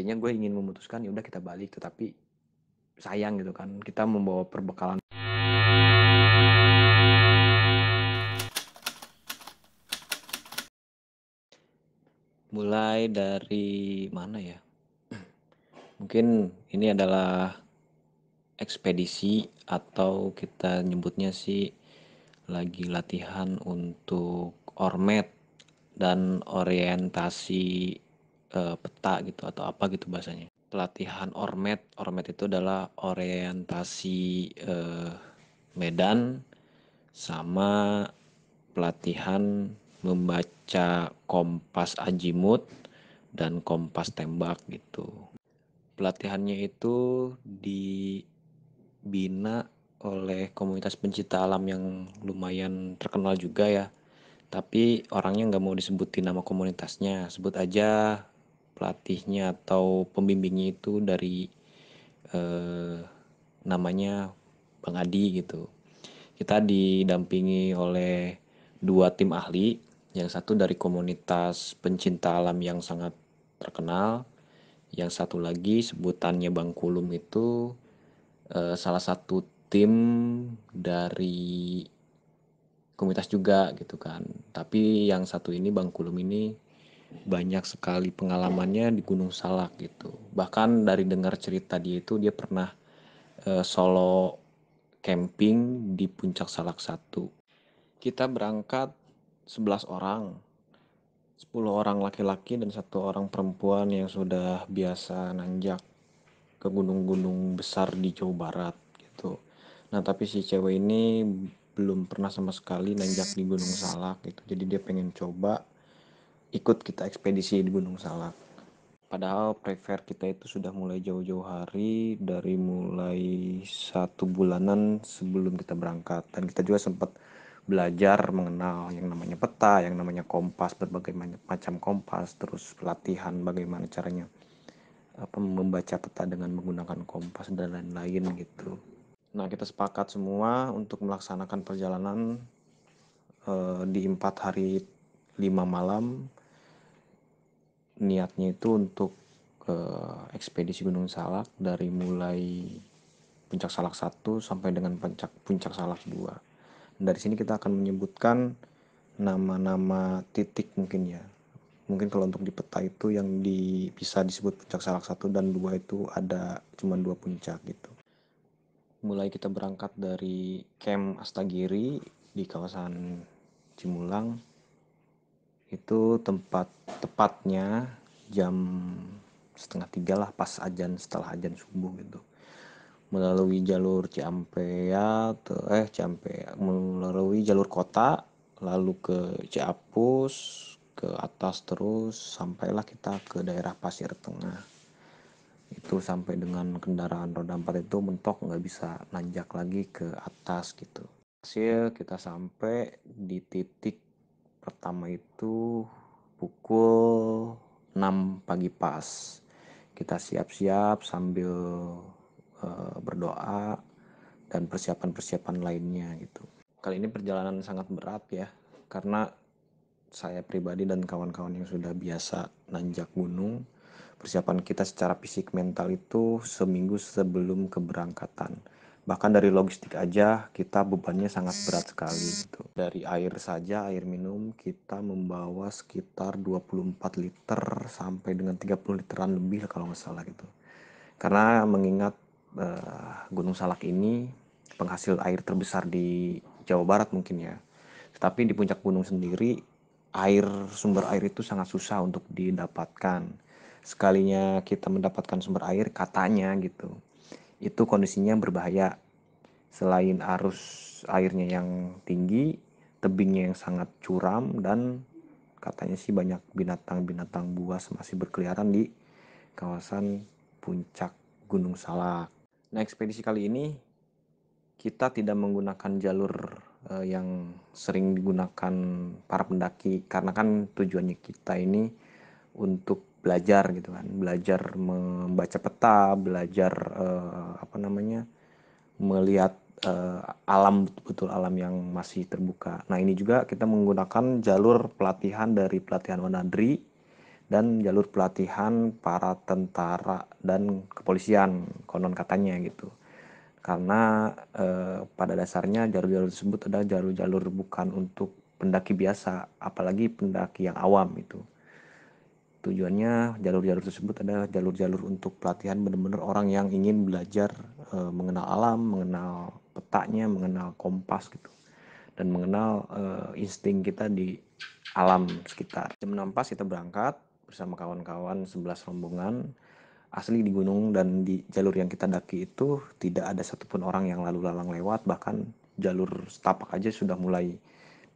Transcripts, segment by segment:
kayaknya gue ingin memutuskan ya udah kita balik tetapi sayang gitu kan kita membawa perbekalan mulai dari mana ya mungkin ini adalah ekspedisi atau kita nyebutnya sih lagi latihan untuk ormet dan orientasi eee, eh, peta gitu atau apa gitu bahasanya. Pelatihan Ormet, Ormet itu adalah orientasi, eh, medan sama pelatihan membaca kompas ajimut dan kompas tembak gitu. Pelatihannya itu dibina oleh komunitas pencipta alam yang lumayan terkenal juga ya, tapi orangnya nggak mau disebutin nama komunitasnya, sebut aja pelatihnya atau pembimbingnya itu dari eh, namanya Bang Adi gitu. Kita didampingi oleh dua tim ahli, yang satu dari komunitas pencinta alam yang sangat terkenal, yang satu lagi sebutannya Bang Kulum itu eh, salah satu tim dari komunitas juga gitu kan. Tapi yang satu ini Bang Kulum ini banyak sekali pengalamannya di Gunung Salak gitu. Bahkan dari dengar cerita dia itu dia pernah uh, solo camping di puncak Salak 1. Kita berangkat 11 orang. 10 orang laki-laki dan satu orang perempuan yang sudah biasa nanjak ke gunung-gunung besar di Jawa Barat gitu. Nah, tapi si cewek ini belum pernah sama sekali nanjak di Gunung Salak gitu. Jadi dia pengen coba ikut kita ekspedisi di Gunung Salak. Padahal prefer kita itu sudah mulai jauh-jauh hari dari mulai satu bulanan sebelum kita berangkat dan kita juga sempat belajar mengenal yang namanya peta, yang namanya kompas, berbagai macam kompas, terus pelatihan bagaimana caranya apa membaca peta dengan menggunakan kompas dan lain-lain gitu. Nah kita sepakat semua untuk melaksanakan perjalanan eh, di empat hari lima malam niatnya itu untuk ke eh, ekspedisi Gunung Salak dari mulai puncak Salak 1 sampai dengan puncak puncak Salak 2. Dari sini kita akan menyebutkan nama-nama titik mungkin ya. Mungkin kalau untuk di peta itu yang di, bisa disebut puncak Salak 1 dan 2 itu ada cuma dua puncak gitu. Mulai kita berangkat dari camp Astagiri di kawasan Cimulang itu tempat tepatnya jam setengah tiga lah pas ajan setelah ajan subuh gitu melalui jalur Ciampea eh Ciampea melalui jalur kota lalu ke Ciapus ke atas terus sampailah kita ke daerah Pasir Tengah itu sampai dengan kendaraan roda empat itu mentok nggak bisa nanjak lagi ke atas gitu hasil kita sampai di titik pertama itu pukul 6 pagi pas. Kita siap-siap sambil e, berdoa dan persiapan-persiapan lainnya gitu. Kali ini perjalanan sangat berat ya karena saya pribadi dan kawan-kawan yang sudah biasa nanjak gunung, persiapan kita secara fisik mental itu seminggu sebelum keberangkatan bahkan dari logistik aja kita bebannya sangat berat sekali gitu. Dari air saja, air minum kita membawa sekitar 24 liter sampai dengan 30 literan lebih kalau nggak salah gitu. Karena mengingat uh, Gunung Salak ini penghasil air terbesar di Jawa Barat mungkin ya. Tetapi di puncak gunung sendiri air sumber air itu sangat susah untuk didapatkan. Sekalinya kita mendapatkan sumber air katanya gitu itu kondisinya berbahaya. Selain arus airnya yang tinggi, tebingnya yang sangat curam dan katanya sih banyak binatang-binatang buas masih berkeliaran di kawasan puncak Gunung Salak. Nah, ekspedisi kali ini kita tidak menggunakan jalur eh, yang sering digunakan para pendaki karena kan tujuannya kita ini untuk belajar gitu kan belajar membaca peta belajar uh, apa namanya melihat uh, alam betul alam yang masih terbuka nah ini juga kita menggunakan jalur pelatihan dari pelatihan Wanadri dan jalur pelatihan para tentara dan kepolisian konon katanya gitu karena eh, pada dasarnya jalur-jalur tersebut adalah jalur-jalur bukan untuk pendaki biasa apalagi pendaki yang awam itu Tujuannya jalur-jalur tersebut adalah jalur-jalur untuk pelatihan benar-benar orang yang ingin belajar e, mengenal alam, mengenal petanya, mengenal kompas gitu, dan mengenal e, insting kita di alam sekitar. Jam 6 pas kita berangkat bersama kawan-kawan 11 rombongan asli di gunung dan di jalur yang kita daki itu tidak ada satupun orang yang lalu lalang lewat bahkan jalur setapak aja sudah mulai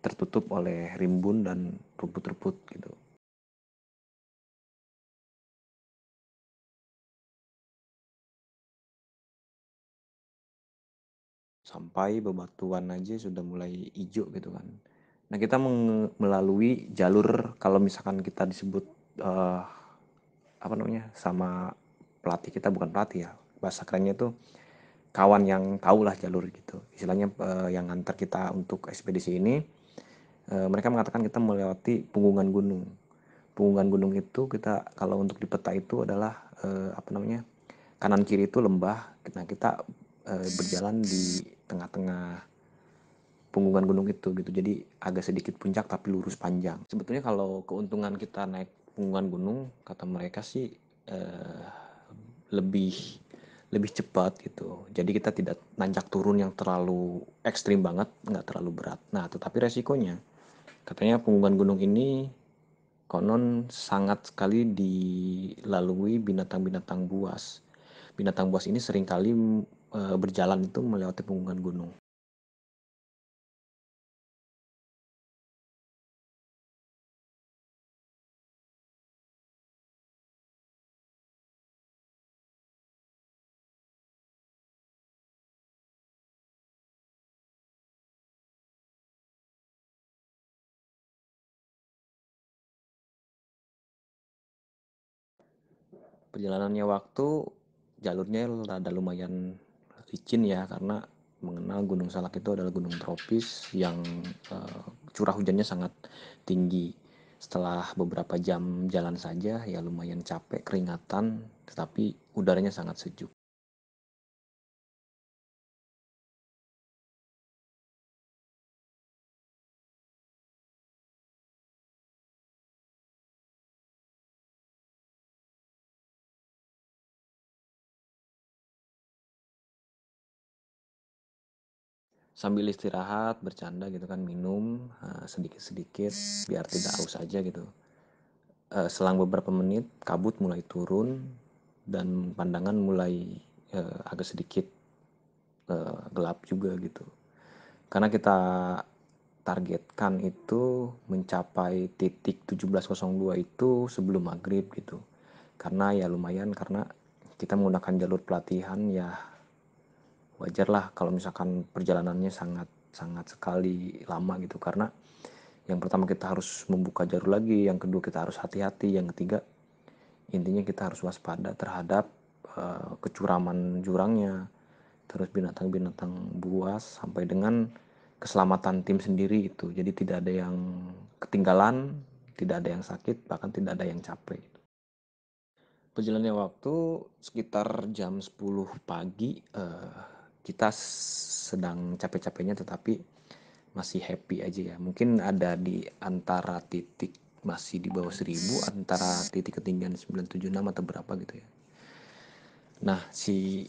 tertutup oleh rimbun dan rumput-rumput gitu. sampai bebatuan aja sudah mulai hijau gitu kan. Nah kita melalui jalur kalau misalkan kita disebut uh, apa namanya sama pelatih kita bukan pelatih ya bahasa kerennya itu kawan yang tahu lah jalur gitu. Istilahnya uh, yang ngantar kita untuk ekspedisi ini uh, mereka mengatakan kita melewati punggungan gunung. Punggungan gunung itu kita kalau untuk di peta itu adalah uh, apa namanya kanan kiri itu lembah. Nah kita berjalan di tengah-tengah punggungan gunung itu gitu. Jadi agak sedikit puncak tapi lurus panjang. Sebetulnya kalau keuntungan kita naik punggungan gunung, kata mereka sih eh, lebih lebih cepat gitu. Jadi kita tidak nanjak turun yang terlalu ekstrim banget, nggak terlalu berat. Nah, tetapi resikonya, katanya punggungan gunung ini konon sangat sekali dilalui binatang-binatang buas. Binatang buas ini seringkali Eh, berjalan itu melewati punggungan gunung perjalanannya waktu jalurnya rada lumayan vicin ya karena mengenal Gunung Salak itu adalah gunung tropis yang uh, curah hujannya sangat tinggi. Setelah beberapa jam jalan saja ya lumayan capek, keringatan, tetapi udaranya sangat sejuk. sambil istirahat bercanda gitu kan minum eh, sedikit-sedikit biar tidak haus aja gitu uh, selang beberapa menit kabut mulai turun dan pandangan mulai uh, agak sedikit uh, gelap juga gitu karena kita targetkan itu mencapai titik 1702 itu sebelum maghrib gitu karena ya lumayan karena kita menggunakan jalur pelatihan ya lah kalau misalkan perjalanannya sangat sangat sekali lama gitu karena yang pertama kita harus membuka jalur lagi, yang kedua kita harus hati-hati, yang ketiga intinya kita harus waspada terhadap uh, kecuraman jurangnya, terus binatang-binatang buas sampai dengan keselamatan tim sendiri itu. Jadi tidak ada yang ketinggalan, tidak ada yang sakit, bahkan tidak ada yang capek. perjalanan gitu. waktu sekitar jam 10 pagi uh, kita sedang capek-capeknya tetapi masih happy aja ya. Mungkin ada di antara titik masih di bawah 1000 antara titik ketinggian 976 atau berapa gitu ya. Nah, si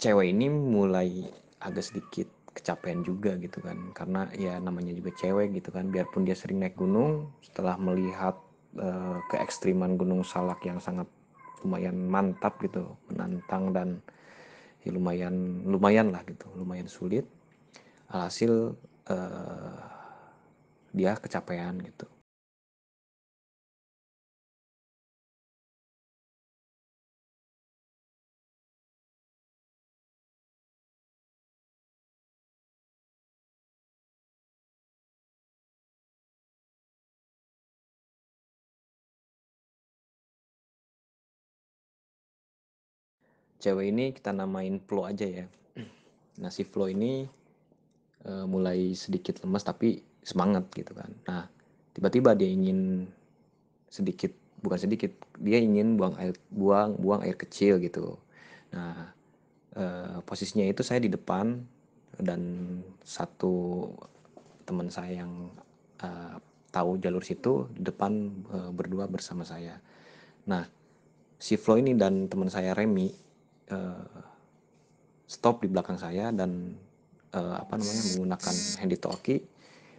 cewek ini mulai agak sedikit kecapean juga gitu kan karena ya namanya juga cewek gitu kan biarpun dia sering naik gunung setelah melihat uh, keekstriman gunung salak yang sangat lumayan mantap gitu menantang dan ya lumayan lumayan lah gitu lumayan sulit alhasil eh, dia kecapean gitu cewek ini kita namain Flo aja ya. Nah si Flo ini e, mulai sedikit lemas tapi semangat gitu kan. Nah tiba-tiba dia ingin sedikit bukan sedikit dia ingin buang air buang buang air kecil gitu. Nah e, posisinya itu saya di depan dan satu teman saya yang e, tahu jalur situ di depan e, berdua bersama saya. Nah si Flo ini dan teman saya Remy uh, stop di belakang saya dan uh, apa namanya menggunakan handy talkie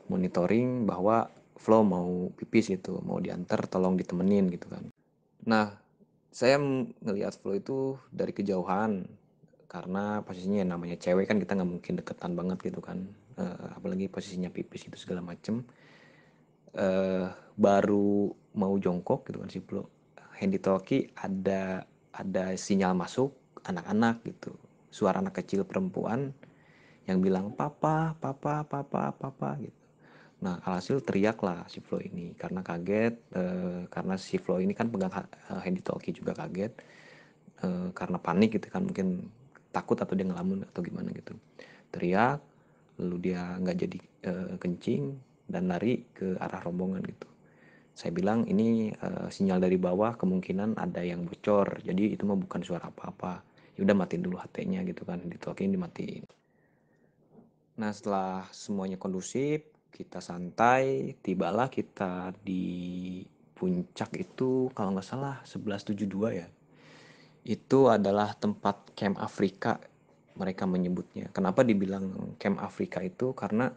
monitoring bahwa flow mau pipis gitu mau diantar tolong ditemenin gitu kan nah saya melihat flow itu dari kejauhan karena posisinya namanya cewek kan kita nggak mungkin deketan banget gitu kan uh, apalagi posisinya pipis itu segala macem uh, baru mau jongkok gitu kan si Flo handy talkie ada ada sinyal masuk anak-anak gitu suara anak kecil perempuan yang bilang papa papa papa papa gitu nah alhasil teriaklah si Flo ini karena kaget uh, karena si Flo ini kan pegang eh, handy talkie juga kaget uh, karena panik gitu kan mungkin takut atau dia ngelamun atau gimana gitu teriak lalu dia nggak jadi uh, kencing dan lari ke arah rombongan gitu saya bilang ini uh, sinyal dari bawah kemungkinan ada yang bocor jadi itu mah bukan suara apa-apa ya udah matiin dulu HT-nya gitu kan ditolkin dimatiin nah setelah semuanya kondusif kita santai tibalah kita di puncak itu kalau nggak salah 1172 ya itu adalah tempat camp Afrika mereka menyebutnya kenapa dibilang camp Afrika itu karena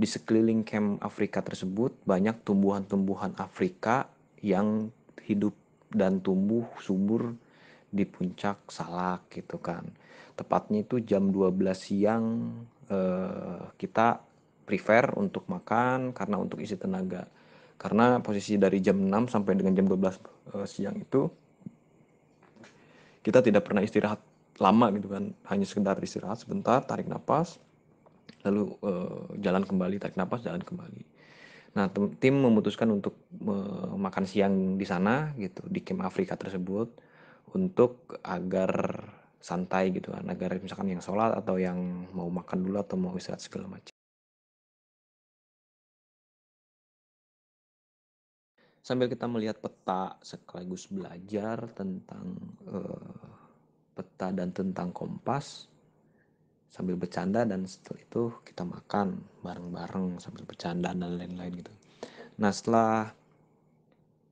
di sekeliling camp Afrika tersebut banyak tumbuhan-tumbuhan Afrika yang hidup dan tumbuh subur di puncak Salak gitu kan. Tepatnya itu jam 12 siang eh, kita prefer untuk makan karena untuk isi tenaga. Karena posisi dari jam 6 sampai dengan jam 12 eh, siang itu kita tidak pernah istirahat lama gitu kan. Hanya sekedar istirahat sebentar, tarik nafas, lalu eh, jalan kembali, tarik nafas, jalan kembali. Nah, tim memutuskan untuk eh, makan siang di sana gitu di camp Afrika tersebut untuk agar santai gitu kan agar misalkan yang sholat atau yang mau makan dulu atau mau istirahat segala macam sambil kita melihat peta sekaligus belajar tentang uh, peta dan tentang kompas sambil bercanda dan setelah itu kita makan bareng-bareng sambil bercanda dan lain-lain gitu nah setelah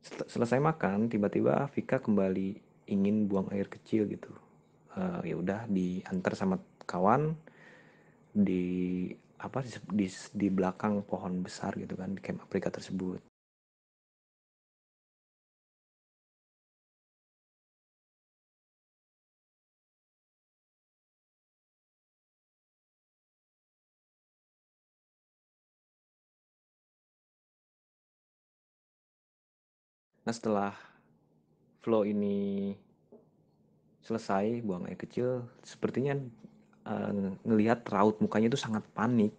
selesai makan tiba-tiba Vika kembali ingin buang air kecil gitu uh, ya udah diantar sama kawan di apa di, di, di belakang pohon besar gitu kan di camp Afrika tersebut Nah setelah flow ini selesai buang air kecil sepertinya uh, ngelihat raut mukanya itu sangat panik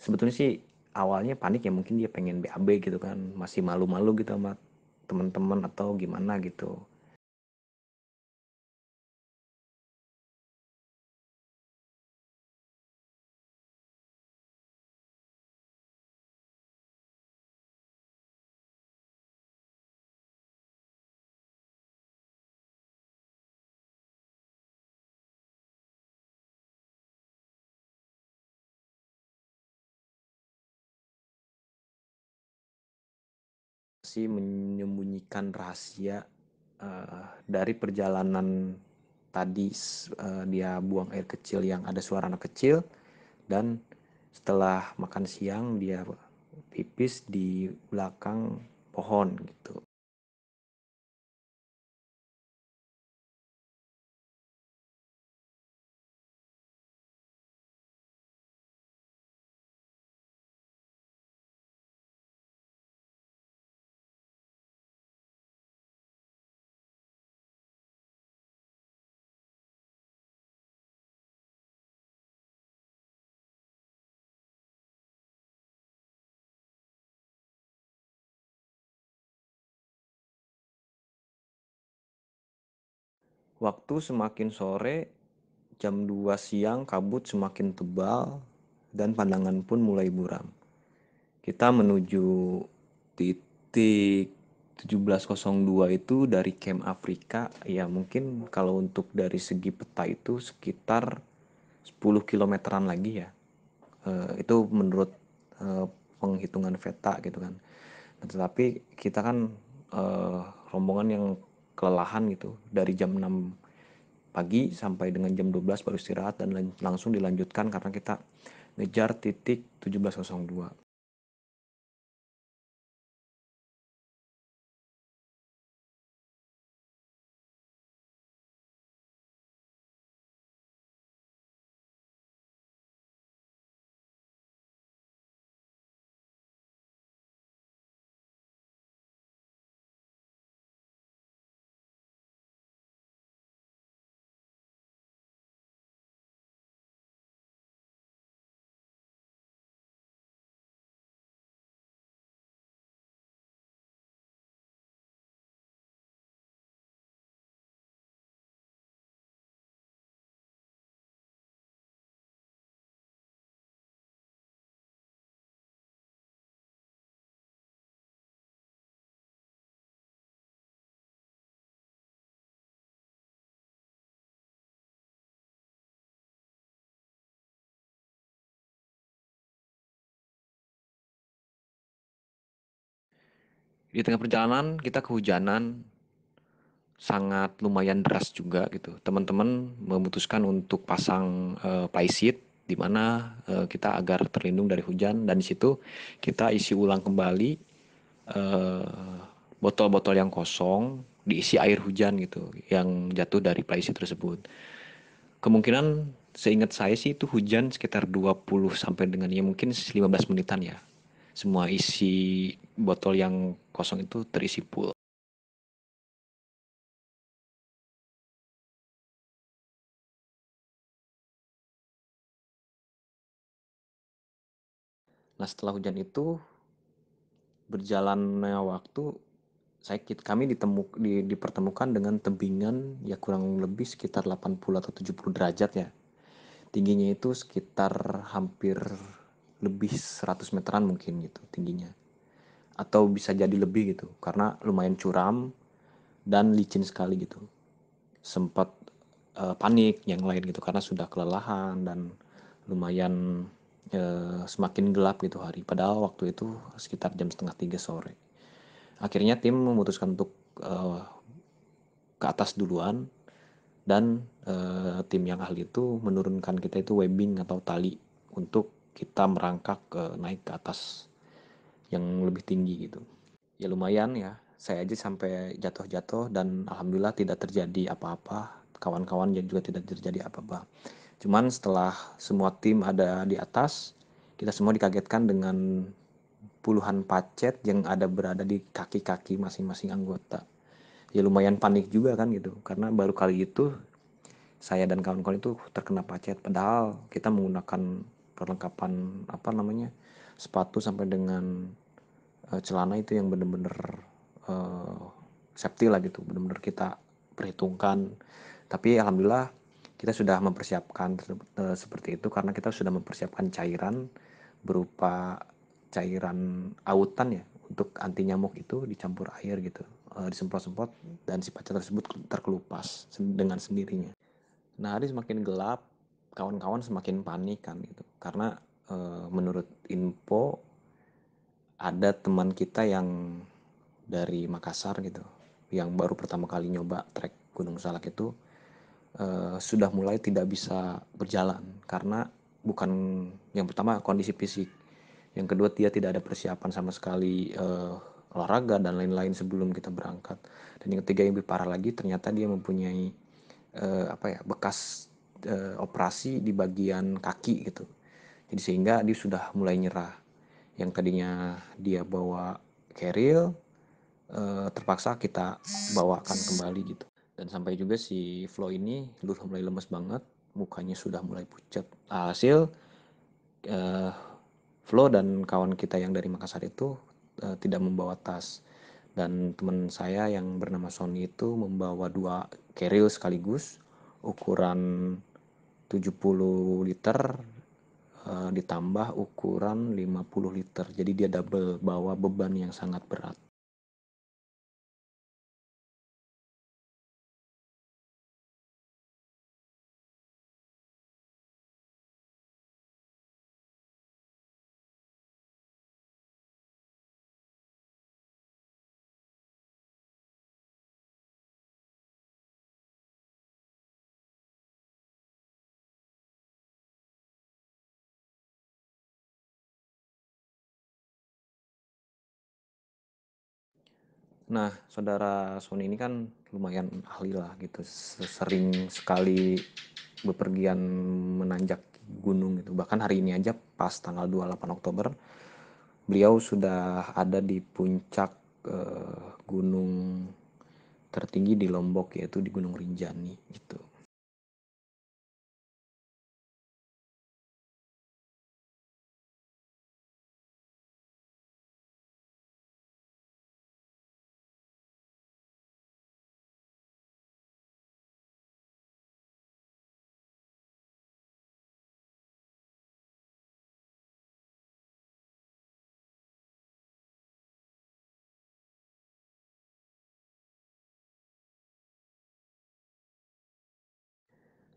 sebetulnya sih awalnya panik ya mungkin dia pengen BAB gitu kan masih malu-malu gitu sama teman-teman atau gimana gitu si menyembunyikan rahasia uh, dari perjalanan tadi uh, dia buang air kecil yang ada suara anak kecil dan setelah makan siang dia pipis di belakang pohon gitu Waktu semakin sore, jam 2 siang kabut semakin tebal dan pandangan pun mulai buram. Kita menuju titik 1702 itu dari camp Afrika ya mungkin kalau untuk dari segi peta itu sekitar 10 kilometeran lagi ya e, itu menurut e, penghitungan peta gitu kan nah, tetapi kita kan e, rombongan yang kelelahan gitu dari jam 6 pagi sampai dengan jam 12 baru istirahat dan langsung dilanjutkan karena kita ngejar titik 1702 di tengah perjalanan kita kehujanan sangat lumayan deras juga gitu. Teman-teman memutuskan untuk pasang uh, eh, plyseed di mana uh, kita agar terlindung dari hujan dan di situ kita isi ulang kembali eh, botol-botol uh, yang kosong diisi air hujan gitu yang jatuh dari plyseed tersebut. Kemungkinan seingat saya sih itu hujan sekitar 20 sampai dengan ya mungkin 15 menitan ya. Semua isi botol yang kosong itu terisi full Nah setelah hujan itu berjalannya waktu saya kami ditemuk di, dipertemukan dengan tebingan ya kurang lebih sekitar 80 atau 70 derajat ya. Tingginya itu sekitar hampir lebih 100 meteran mungkin gitu tingginya atau bisa jadi lebih gitu karena lumayan curam dan licin sekali gitu sempat uh, panik yang lain gitu karena sudah kelelahan dan lumayan uh, semakin gelap gitu hari padahal waktu itu sekitar jam setengah tiga sore akhirnya tim memutuskan untuk uh, ke atas duluan dan uh, tim yang ahli itu menurunkan kita itu webbing atau tali untuk kita merangkak uh, naik ke atas yang lebih tinggi gitu. Ya lumayan ya, saya aja sampai jatuh-jatuh dan alhamdulillah tidak terjadi apa-apa. Kawan-kawan juga tidak terjadi apa-apa. Cuman setelah semua tim ada di atas, kita semua dikagetkan dengan puluhan pacet yang ada berada di kaki-kaki masing-masing anggota. Ya lumayan panik juga kan gitu, karena baru kali itu saya dan kawan-kawan itu terkena pacet. Padahal kita menggunakan perlengkapan apa namanya sepatu sampai dengan uh, celana itu yang benar-benar uh, eh, safety lah gitu benar-benar kita perhitungkan tapi alhamdulillah kita sudah mempersiapkan uh, seperti itu karena kita sudah mempersiapkan cairan berupa cairan autan ya untuk anti nyamuk itu dicampur air gitu uh, disemprot-semprot dan si pacar tersebut terkelupas dengan sendirinya. Nah hari semakin gelap kawan-kawan semakin panik kan gitu karena Eh, menurut info ada teman kita yang dari Makassar gitu yang baru pertama kali nyoba trek Gunung Salak itu uh, sudah mulai tidak bisa berjalan karena bukan yang pertama kondisi fisik yang kedua dia tidak ada persiapan sama sekali uh, olahraga dan lain-lain sebelum kita berangkat dan yang ketiga yang lebih parah lagi ternyata dia mempunyai uh, apa ya bekas uh, operasi di bagian kaki gitu jadi sehingga dia sudah mulai nyerah. Yang tadinya dia bawa keril eh, terpaksa kita bawakan kembali gitu. Dan sampai juga si Flo ini sudah mulai lemes banget, mukanya sudah mulai pucat. Hasil eh, Flo dan kawan kita yang dari Makassar itu eh, tidak membawa tas dan teman saya yang bernama Sony itu membawa dua keril sekaligus ukuran 70 liter Eh, ditambah ukuran 50 liter jadi dia double bawa beban yang sangat berat Nah, saudara Sony ini kan lumayan ahli lah gitu, sering sekali bepergian menanjak gunung gitu. Bahkan hari ini aja pas tanggal 28 Oktober, beliau sudah ada di puncak eh, gunung tertinggi di Lombok yaitu di Gunung Rinjani gitu.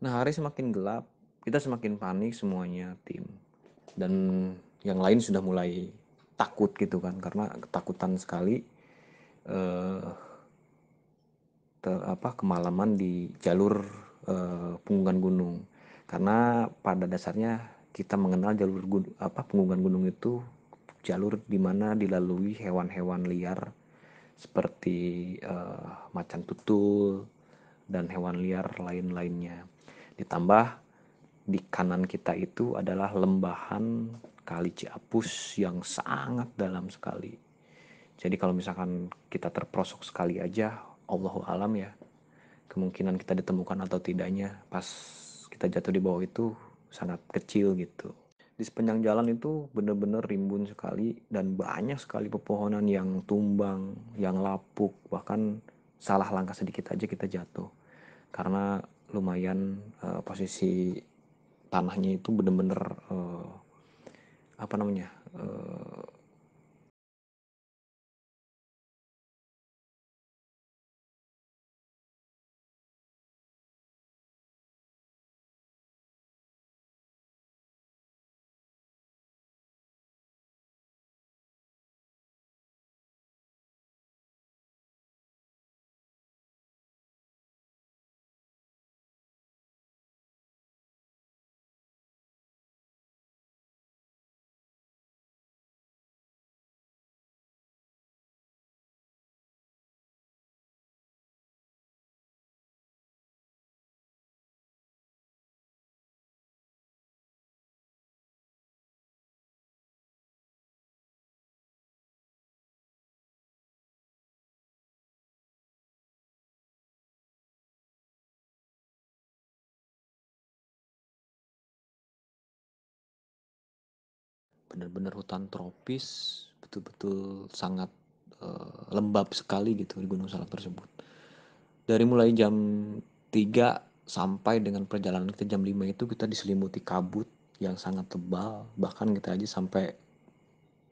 Nah, hari semakin gelap, kita semakin panik semuanya tim. Dan yang lain sudah mulai takut gitu kan karena ketakutan sekali eh, ter, apa kemalaman di jalur eh, punggungan gunung. Karena pada dasarnya kita mengenal jalur gunung, apa punggungan gunung itu jalur di mana dilalui hewan-hewan liar seperti eh, macan tutul dan hewan liar lain-lainnya. Ditambah di kanan kita itu adalah lembahan kali Ciapus yang sangat dalam sekali. Jadi kalau misalkan kita terprosok sekali aja, Allahu alam ya, kemungkinan kita ditemukan atau tidaknya pas kita jatuh di bawah itu sangat kecil gitu. Di sepanjang jalan itu benar-benar rimbun sekali dan banyak sekali pepohonan yang tumbang, yang lapuk, bahkan salah langkah sedikit aja kita jatuh. Karena lumayan uh, posisi tanahnya itu bener-bener uh, apa namanya uh, benar-benar hutan tropis betul-betul sangat uh, lembab sekali gitu di Gunung Salak tersebut. Dari mulai jam 3 sampai dengan perjalanan kita jam 5 itu kita diselimuti kabut yang sangat tebal, bahkan kita aja sampai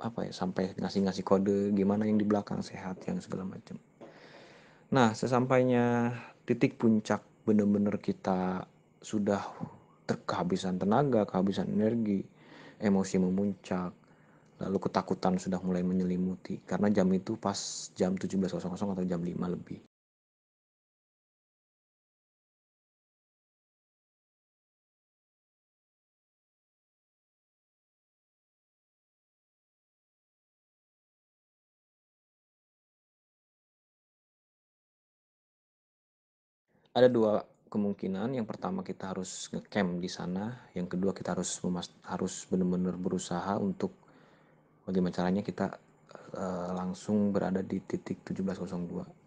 apa ya, sampai ngasih-ngasih kode gimana yang di belakang sehat yang segala macam. Nah, sesampainya titik puncak benar-benar kita sudah kehabisan tenaga, kehabisan energi, emosi memuncak, lalu ketakutan sudah mulai menyelimuti karena jam itu pas jam 17.00 atau jam 5 lebih. Ada dua kemungkinan yang pertama kita harus ngecamp di sana, yang kedua kita harus harus benar-benar berusaha untuk bagaimana caranya kita uh, langsung berada di titik 1702.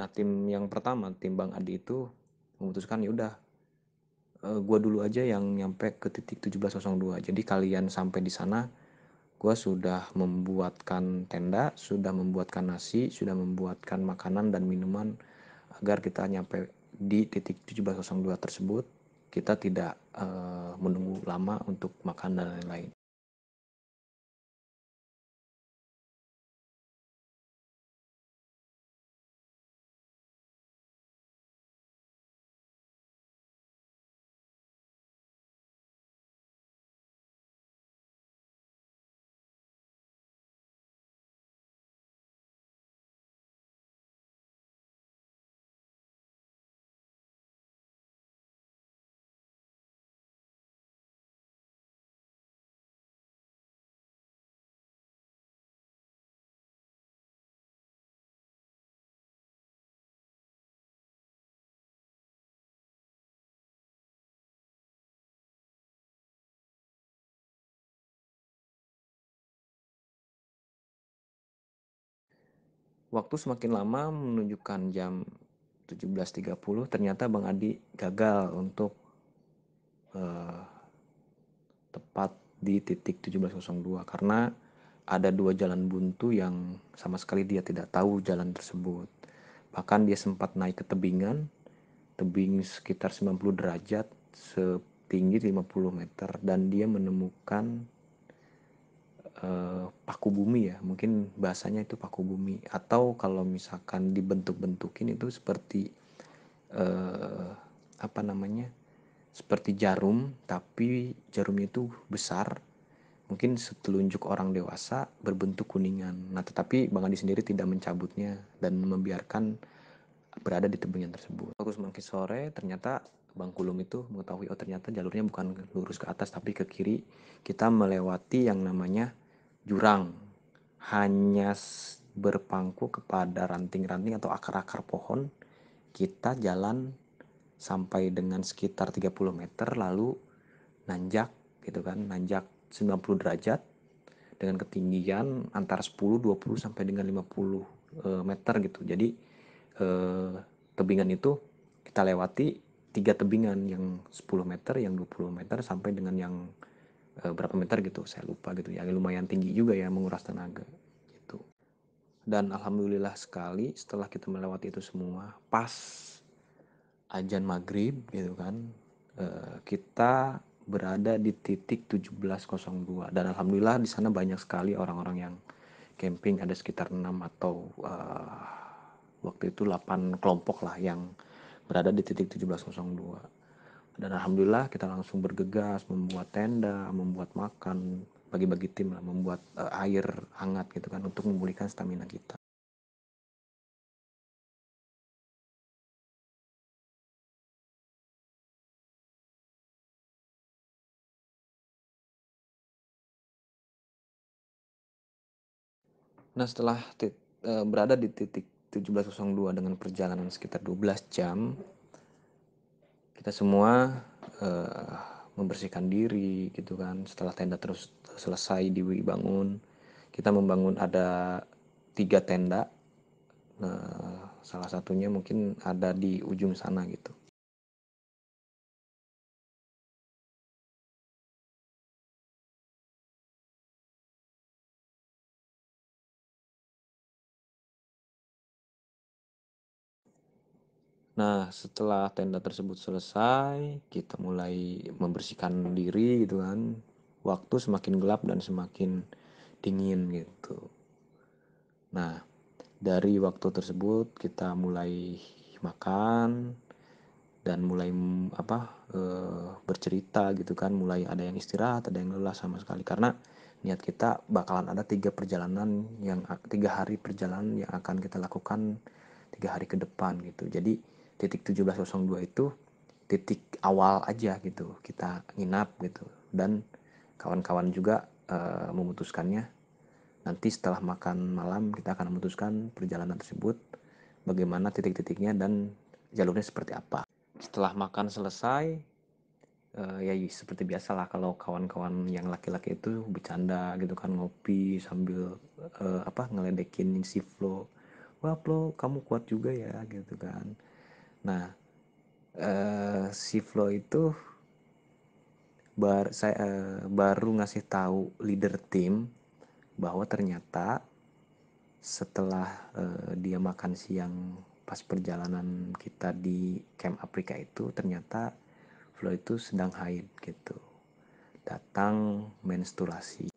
Nah, tim yang pertama, tim Bang Adi itu memutuskan ya udah uh, gua dulu aja yang nyampe ke titik 1702. Jadi kalian sampai di sana gue sudah membuatkan tenda, sudah membuatkan nasi, sudah membuatkan makanan dan minuman agar kita nyampe di titik 1702 tersebut kita tidak uh, menunggu lama untuk makan dan lain-lain. Waktu semakin lama menunjukkan jam 17.30 ternyata Bang Adi gagal untuk uh, tepat di titik 17.02 karena ada dua jalan buntu yang sama sekali dia tidak tahu jalan tersebut. Bahkan dia sempat naik ke tebingan, tebing sekitar 90 derajat setinggi 50 meter dan dia menemukan eh, paku bumi ya mungkin bahasanya itu paku bumi atau kalau misalkan dibentuk-bentukin itu seperti eh, apa namanya seperti jarum tapi jarumnya itu besar mungkin setelunjuk orang dewasa berbentuk kuningan. Nah, tetapi Bang Andi sendiri tidak mencabutnya dan membiarkan berada di yang tersebut. Aku semakin sore ternyata Bang Kulum itu mengetahui oh ternyata jalurnya bukan lurus ke atas tapi ke kiri. Kita melewati yang namanya jurang hanya berpangku kepada ranting-ranting atau akar-akar pohon kita jalan sampai dengan sekitar 30 meter lalu nanjak gitu kan nanjak 90 derajat dengan ketinggian antara 10 20 sampai dengan 50 eh, meter gitu jadi e, tebingan itu kita lewati tiga tebingan yang 10 meter yang 20 meter sampai dengan yang Eh, berapa meter gitu saya lupa gitu ya lumayan tinggi juga ya menguras tenaga gitu dan alhamdulillah sekali setelah kita melewati itu semua pas ajan maghrib gitu kan eh, kita berada di titik 1702 dan alhamdulillah di sana banyak sekali orang-orang yang camping ada sekitar enam atau uh, waktu itu 8 kelompok lah yang berada di titik 1702 dan alhamdulillah kita langsung bergegas membuat tenda membuat makan bagi-bagi tim lah membuat uh, air hangat gitu kan untuk memulihkan stamina kita Nah setelah tit, e, berada di titik 1702 dengan perjalanan sekitar 12 jam kita semua uh, membersihkan diri gitu kan setelah tenda terus selesai dibangun kita membangun ada tiga tenda nah, salah satunya mungkin ada di ujung sana gitu Nah, setelah tenda tersebut selesai, kita mulai membersihkan diri gitu kan. Waktu semakin gelap dan semakin dingin gitu. Nah, dari waktu tersebut kita mulai makan dan mulai apa e, bercerita gitu kan, mulai ada yang istirahat, ada yang lelah sama sekali karena niat kita bakalan ada tiga perjalanan yang tiga hari perjalanan yang akan kita lakukan tiga hari ke depan gitu. Jadi titik 1702 itu titik awal aja gitu kita nginap gitu dan kawan-kawan juga e, memutuskannya nanti setelah makan malam kita akan memutuskan perjalanan tersebut bagaimana titik-titiknya dan jalurnya seperti apa setelah makan selesai e, ya seperti biasalah kalau kawan-kawan yang laki-laki itu bercanda gitu kan ngopi sambil e, apa ngeledekin si Flo wah Flo kamu kuat juga ya gitu kan Nah, eh, si Flo itu bar, saya eh, baru ngasih tahu leader tim bahwa ternyata setelah eh, dia makan siang pas perjalanan kita di camp Afrika itu ternyata Flo itu sedang haid gitu datang menstruasi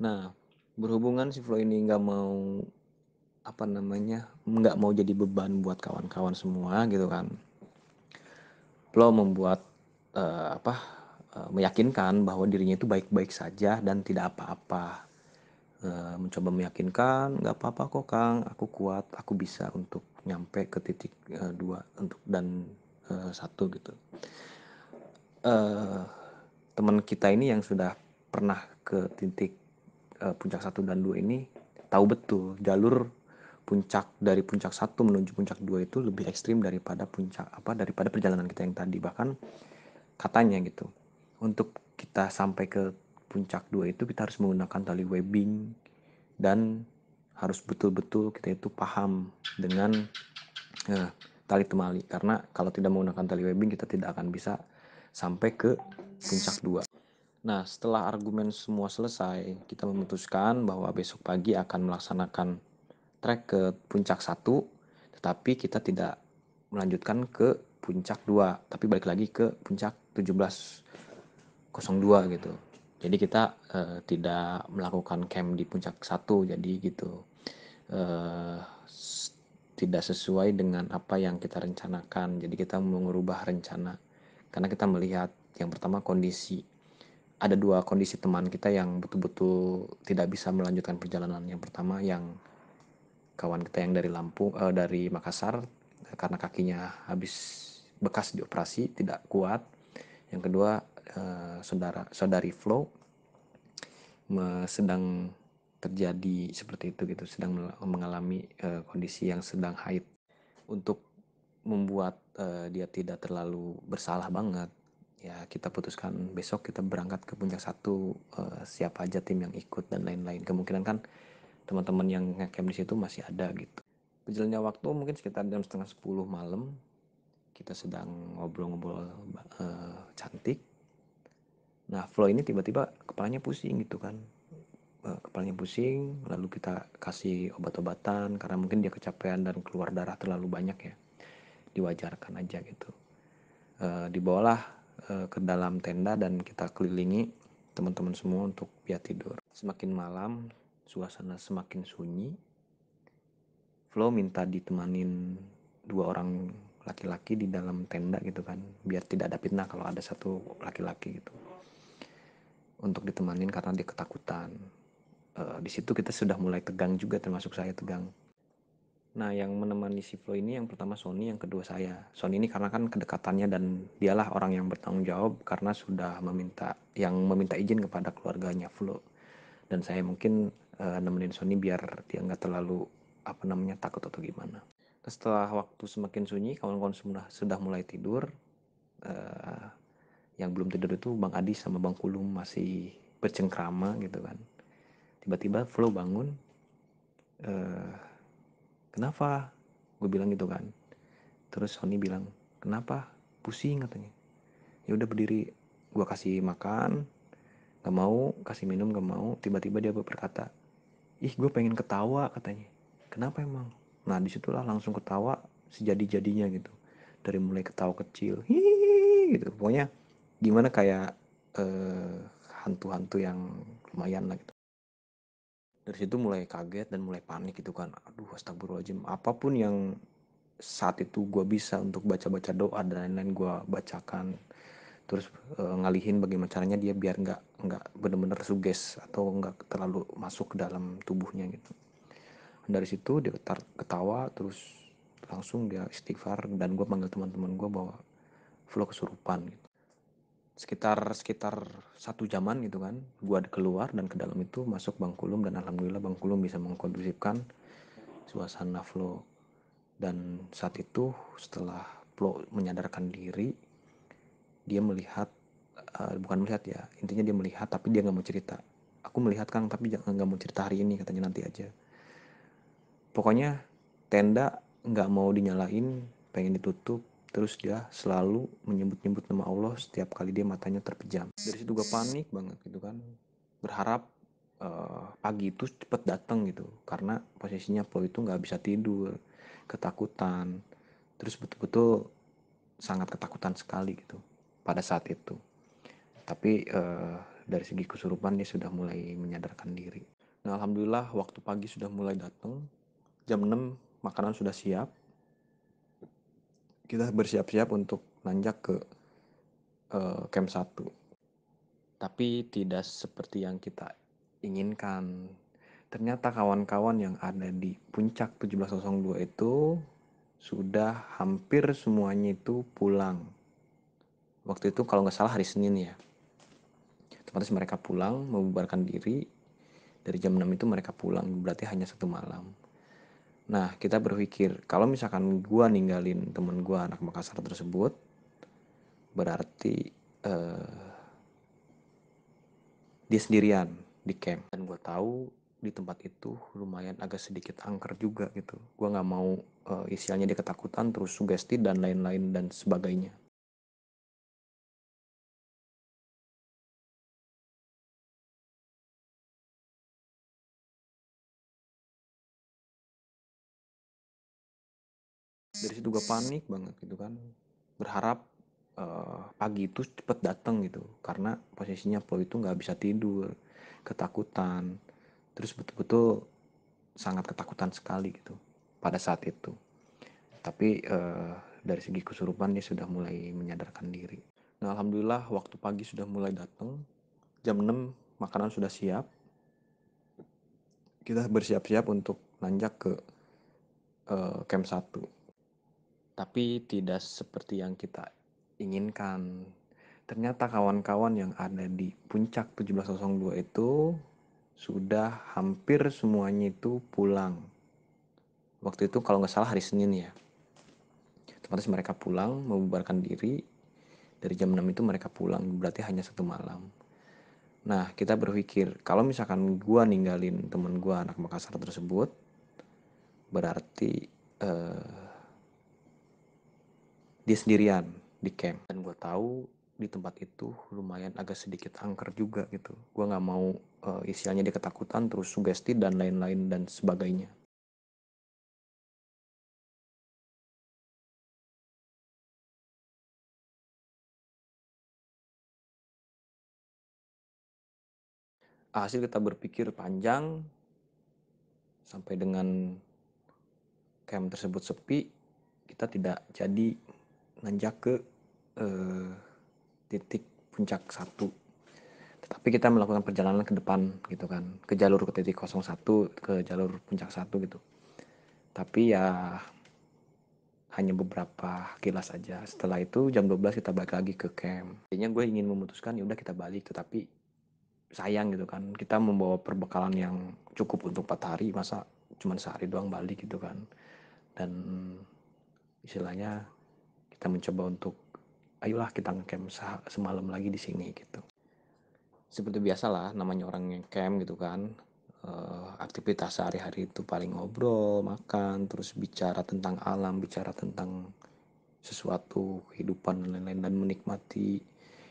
Nah, berhubungan si Flo ini nggak mau apa namanya nggak mau jadi beban buat kawan-kawan semua gitu kan. Flo membuat uh, apa uh, meyakinkan bahwa dirinya itu baik-baik saja dan tidak apa-apa. Uh, mencoba meyakinkan nggak apa-apa kok Kang, aku kuat, aku bisa untuk nyampe ke titik uh, dua untuk dan uh, satu gitu. Uh, teman kita ini yang sudah pernah ke titik uh, puncak 1 dan 2 ini tahu betul jalur puncak dari puncak 1 menuju puncak 2 itu lebih ekstrim daripada puncak apa daripada perjalanan kita yang tadi bahkan katanya gitu untuk kita sampai ke puncak 2 itu kita harus menggunakan tali webbing dan harus betul-betul kita itu paham dengan eh, tali temali karena kalau tidak menggunakan tali webbing kita tidak akan bisa sampai ke puncak 2 Nah, setelah argumen semua selesai, kita memutuskan bahwa besok pagi akan melaksanakan trek ke puncak satu tetapi kita tidak melanjutkan ke puncak dua tapi balik lagi ke puncak 1702 gitu. Jadi kita uh, tidak melakukan camp di puncak satu jadi gitu. Uh, tidak sesuai dengan apa yang kita rencanakan. Jadi kita mengubah rencana karena kita melihat yang pertama kondisi ada dua kondisi teman kita yang betul-betul tidak bisa melanjutkan perjalanan. Yang pertama yang kawan kita yang dari Lampung uh, dari Makassar karena kakinya habis bekas dioperasi tidak kuat. Yang kedua uh, saudara saudari Flo sedang terjadi seperti itu gitu, sedang mengalami uh, kondisi yang sedang haid. Untuk membuat uh, dia tidak terlalu bersalah banget ya kita putuskan besok kita berangkat ke puncak satu uh, siapa aja tim yang ikut dan lain-lain kemungkinan kan teman-teman yang ngecamp di situ masih ada gitu berjalannya waktu mungkin sekitar jam setengah sepuluh malam kita sedang ngobrol-ngobrol uh, cantik nah flow ini tiba-tiba kepalanya pusing gitu kan eh, kepalanya pusing lalu kita kasih obat-obatan karena mungkin dia kecapean dan keluar darah terlalu banyak ya diwajarkan aja gitu uh, dibawalah Eh, ke dalam tenda dan kita kelilingi teman-teman semua untuk biar tidur. Semakin malam, suasana semakin sunyi. Flo minta ditemanin dua orang laki-laki di dalam tenda gitu kan, biar tidak ada fitnah kalau ada satu laki-laki gitu. Untuk ditemanin karena dia ketakutan. Uh, di situ kita sudah mulai tegang juga termasuk saya tegang Nah, yang menemani si Flo ini yang pertama Sony, yang kedua saya. Sony ini karena kan kedekatannya dan dialah orang yang bertanggung jawab karena sudah meminta yang meminta izin kepada keluarganya Flo. Dan saya mungkin uh, nemenin Sony biar dia nggak terlalu apa namanya takut atau gimana. setelah waktu semakin sunyi, kawan-kawan sudah sudah mulai tidur. Uh, yang belum tidur itu Bang Adi sama Bang Kulum masih bercengkrama gitu kan. Tiba-tiba Flo bangun. Uh, kenapa gue bilang gitu kan terus Sony bilang kenapa pusing katanya ya udah berdiri gue kasih makan Gak mau kasih minum gak mau tiba-tiba dia berkata ih gue pengen ketawa katanya kenapa emang nah disitulah langsung ketawa sejadi-jadinya gitu dari mulai ketawa kecil hihihi gitu pokoknya gimana kayak eh, hantu-hantu yang lumayan lah gitu dari situ mulai kaget dan mulai panik gitu kan aduh astagfirullahaladzim apapun yang saat itu gue bisa untuk baca-baca doa dan lain-lain gue bacakan terus e, ngalihin bagaimana caranya dia biar nggak nggak benar bener suges atau nggak terlalu masuk ke dalam tubuhnya gitu dari situ dia ketawa terus langsung dia istighfar dan gue panggil teman-teman gue bahwa vlog kesurupan gitu sekitar sekitar satu jaman gitu kan gua keluar dan ke dalam itu masuk kulum dan alhamdulillah kulum bisa mengkondusifkan suasana flow dan saat itu setelah flow menyadarkan diri dia melihat uh, bukan melihat ya intinya dia melihat tapi dia nggak mau cerita aku melihat kang tapi nggak mau cerita hari ini katanya nanti aja pokoknya tenda nggak mau dinyalain pengen ditutup terus dia selalu menyebut-nyebut nama Allah setiap kali dia matanya terpejam dari situ gue panik banget gitu kan berharap uh, pagi itu cepet datang gitu karena posisinya Paul itu nggak bisa tidur ketakutan terus betul-betul sangat ketakutan sekali gitu pada saat itu tapi uh, dari segi kesurupan dia sudah mulai menyadarkan diri nah alhamdulillah waktu pagi sudah mulai datang jam 6 makanan sudah siap kita bersiap-siap untuk nanjak ke uh, camp 1. Tapi tidak seperti yang kita inginkan. Ternyata kawan-kawan yang ada di puncak 1702 itu sudah hampir semuanya itu pulang. Waktu itu kalau nggak salah hari Senin ya. Terus mereka pulang, membubarkan diri. Dari jam 6 itu mereka pulang, berarti hanya satu malam. Nah, kita berpikir, kalau misalkan gue ninggalin temen gue anak Makassar tersebut, berarti uh, dia sendirian di camp. Dan gue tahu di tempat itu lumayan agak sedikit angker juga gitu. Gue nggak mau uh, eh, istilahnya dia ketakutan, terus sugesti dan lain-lain dan sebagainya. dari situ gue panik banget gitu kan berharap uh, pagi itu cepet datang gitu karena posisinya Poi itu nggak bisa tidur ketakutan terus betul-betul sangat ketakutan sekali gitu pada saat itu tapi uh, dari segi kesurupan dia sudah mulai menyadarkan diri nah alhamdulillah waktu pagi sudah mulai datang jam 6 makanan sudah siap kita bersiap-siap untuk nanjak ke uh, camp 1 tapi tidak seperti yang kita inginkan. Ternyata kawan-kawan yang ada di puncak 1702 itu sudah hampir semuanya itu pulang. Waktu itu kalau nggak salah hari Senin ya. Otomatis mereka pulang, membubarkan diri. Dari jam 6 itu mereka pulang, berarti hanya satu malam. Nah, kita berpikir, kalau misalkan gua ninggalin temen gua anak Makassar tersebut, berarti eh, dia sendirian di camp dan gue tahu di tempat itu lumayan agak sedikit angker juga gitu gue nggak mau uh, eh, isiannya dia ketakutan terus sugesti dan lain-lain dan sebagainya hasil kita berpikir panjang sampai dengan camp tersebut sepi kita tidak jadi nanjak ke eh, titik puncak satu tetapi kita melakukan perjalanan ke depan gitu kan ke jalur ke titik 01 ke jalur puncak satu gitu tapi ya hanya beberapa kilas aja setelah itu jam 12 kita balik lagi ke camp intinya gue ingin memutuskan ya udah kita balik tetapi sayang gitu kan kita membawa perbekalan yang cukup untuk empat hari masa cuma sehari doang balik gitu kan dan istilahnya kita mencoba untuk ayolah kita ngecamp semalam lagi di sini gitu seperti biasalah namanya orang yang camp gitu kan uh, aktivitas sehari-hari itu paling ngobrol makan terus bicara tentang alam bicara tentang sesuatu kehidupan dan lain-lain dan menikmati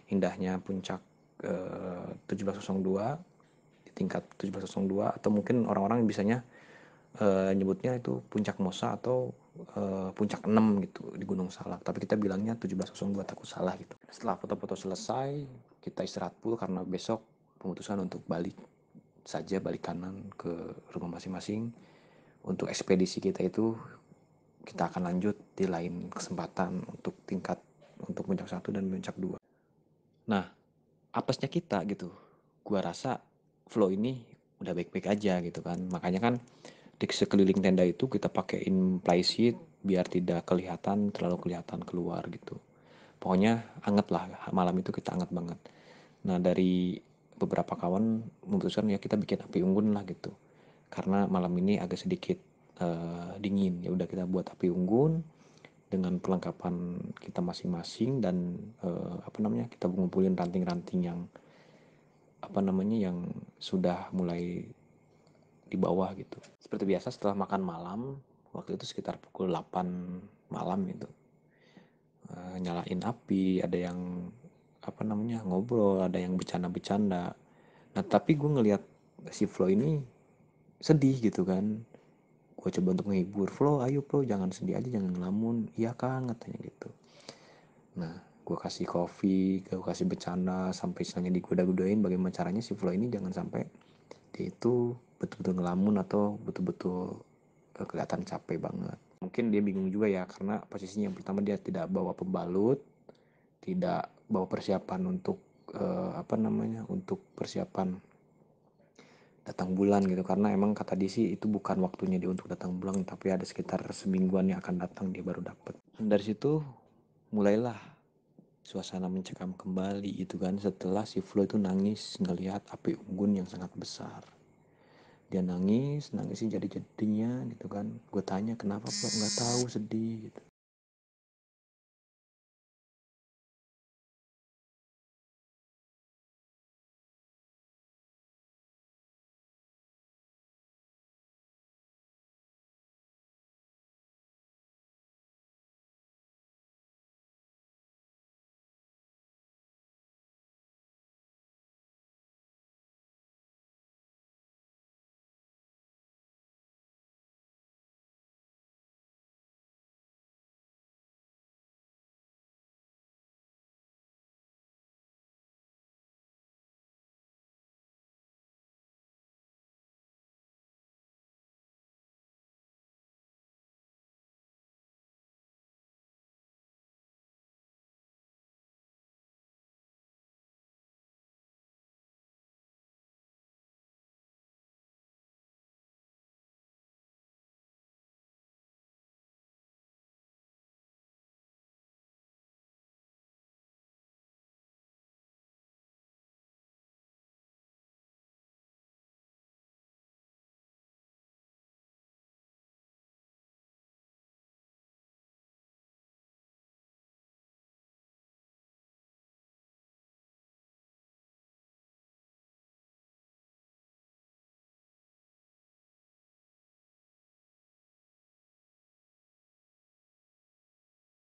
indahnya puncak eh, uh, 1702 di tingkat 1702 atau mungkin orang-orang bisanya uh, eh, nyebutnya itu puncak Mosa atau uh, puncak 6 gitu di Gunung Salak tapi kita bilangnya 1702 takut salah gitu setelah foto-foto selesai kita istirahat dulu karena besok pemutusan untuk balik saja balik kanan ke rumah masing-masing untuk ekspedisi kita itu kita akan lanjut di lain kesempatan untuk tingkat untuk puncak satu dan puncak dua. Nah, apesnya kita gitu, gua rasa flow ini udah baik-baik aja gitu kan. Makanya kan di sekeliling tenda itu kita pakaiin play sheet biar tidak kelihatan terlalu kelihatan keluar gitu pokoknya anget lah malam itu kita anget banget nah dari beberapa kawan memutuskan ya kita bikin api unggun lah gitu karena malam ini agak sedikit uh, dingin ya udah kita buat api unggun dengan perlengkapan kita masing-masing dan uh, apa namanya kita ngumpulin ranting-ranting yang apa namanya yang sudah mulai di bawah gitu seperti biasa setelah makan malam waktu itu sekitar pukul 8 malam itu eh, nyalain api ada yang apa namanya ngobrol ada yang bercanda-bercanda nah tapi gue ngelihat si Flo ini sedih gitu kan gue coba untuk menghibur Flo ayo Flo jangan sedih aja jangan ngelamun iya kan katanya gitu nah gue kasih kopi gue kasih bercanda sampai istilahnya digoda-godain bagaimana caranya si Flo ini jangan sampai dia itu betul-betul ngelamun atau betul-betul eh, kelihatan capek banget. Mungkin dia bingung juga ya karena posisinya yang pertama dia tidak bawa pembalut, tidak bawa persiapan untuk eh, apa namanya? untuk persiapan datang bulan gitu karena emang kata dia itu bukan waktunya dia untuk datang bulan tapi ada sekitar semingguan yang akan datang dia baru dapat. Dari situ mulailah suasana mencekam kembali gitu kan setelah si Flo itu nangis ngelihat api unggun yang sangat besar dia nangis nangisnya jadi jadinya gitu kan gue tanya kenapa pula nggak tahu sedih gitu